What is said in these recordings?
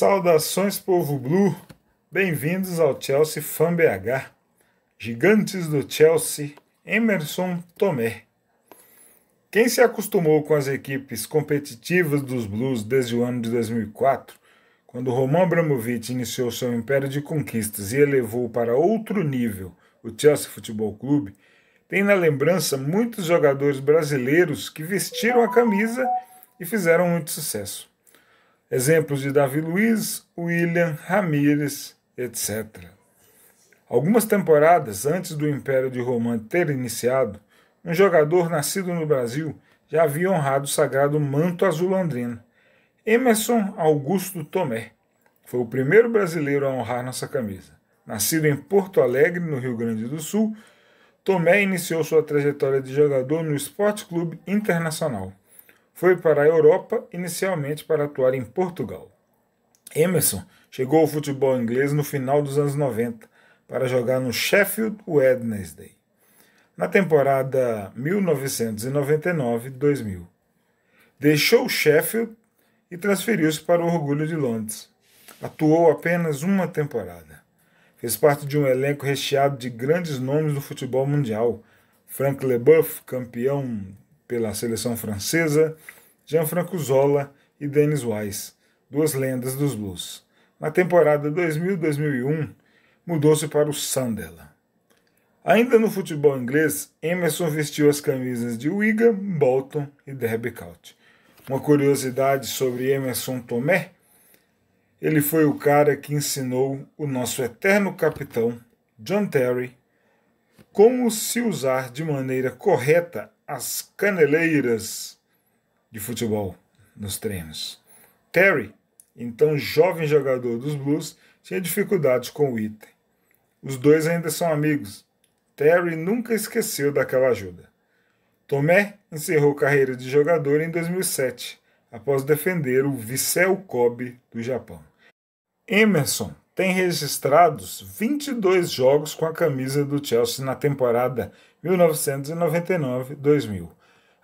Saudações, povo blue! Bem-vindos ao Chelsea Fan BH. Gigantes do Chelsea, Emerson Tomé. Quem se acostumou com as equipes competitivas dos Blues desde o ano de 2004, quando Roman Abramovich iniciou seu império de conquistas e elevou para outro nível o Chelsea Futebol Clube, tem na lembrança muitos jogadores brasileiros que vestiram a camisa e fizeram muito sucesso. Exemplos de Davi Luiz, William, Ramírez, etc. Algumas temporadas antes do Império de Romã ter iniciado, um jogador nascido no Brasil já havia honrado o sagrado manto azul londrino, Emerson Augusto Tomé. Foi o primeiro brasileiro a honrar nossa camisa. Nascido em Porto Alegre, no Rio Grande do Sul, Tomé iniciou sua trajetória de jogador no Esporte Clube Internacional foi para a Europa, inicialmente para atuar em Portugal. Emerson chegou ao futebol inglês no final dos anos 90 para jogar no Sheffield Wednesday. Na temporada 1999-2000, deixou Sheffield e transferiu-se para o Orgulho de Londres. Atuou apenas uma temporada. Fez parte de um elenco recheado de grandes nomes do futebol mundial. Frank Leboeuf, campeão pela seleção francesa, Jean-Franco Zola e Dennis Wise, duas lendas dos blues. Na temporada 2000-2001, mudou-se para o Sunderland. Ainda no futebol inglês, Emerson vestiu as camisas de Wigan, Bolton e Derby County. Uma curiosidade sobre Emerson Tomé, ele foi o cara que ensinou o nosso eterno capitão, John Terry, como se usar de maneira correta as caneleiras de futebol nos treinos. Terry, então jovem jogador dos Blues, tinha dificuldades com o item. Os dois ainda são amigos. Terry nunca esqueceu daquela ajuda. Tomé encerrou carreira de jogador em 2007, após defender o Vissel Kobe do Japão. Emerson tem registrados 22 jogos com a camisa do Chelsea na temporada 1999-2000.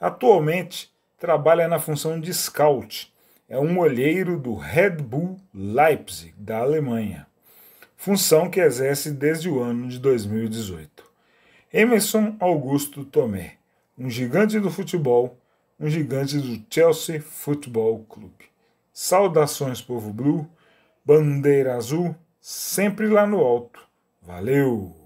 Atualmente, trabalha na função de scout. É um olheiro do Red Bull Leipzig, da Alemanha. Função que exerce desde o ano de 2018. Emerson Augusto Tomé, um gigante do futebol, um gigante do Chelsea Futebol Clube. Saudações, povo blue, bandeira azul sempre lá no alto. Valeu!